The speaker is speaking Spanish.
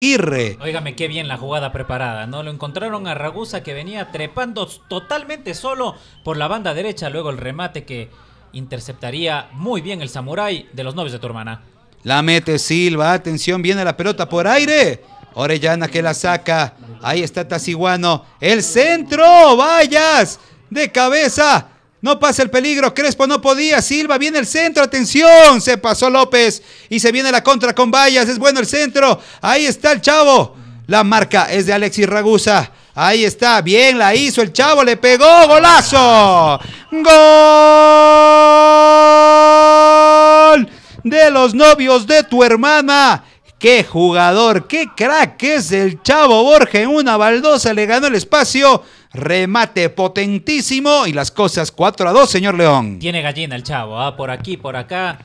Irre. Óigame qué bien la jugada preparada, ¿no? Lo encontraron a Ragusa que venía trepando totalmente solo por la banda derecha, luego el remate que interceptaría muy bien el samurái de los novios de tu hermana. La mete Silva, atención, viene la pelota por aire. Orellana que la saca, ahí está Tasiguano, el centro, vayas, de cabeza, no pasa el peligro, Crespo no podía, Silva viene el centro, atención, se pasó López y se viene la contra con vallas, es bueno el centro, ahí está el chavo, la marca es de Alexis Ragusa, ahí está, bien la hizo el chavo, le pegó, golazo, gol de los novios de tu hermana, Qué jugador, qué crack es el Chavo Borges. Una baldosa le ganó el espacio. Remate potentísimo y las cosas 4 a 2, señor León. Tiene gallina el Chavo, ¿ah? por aquí, por acá.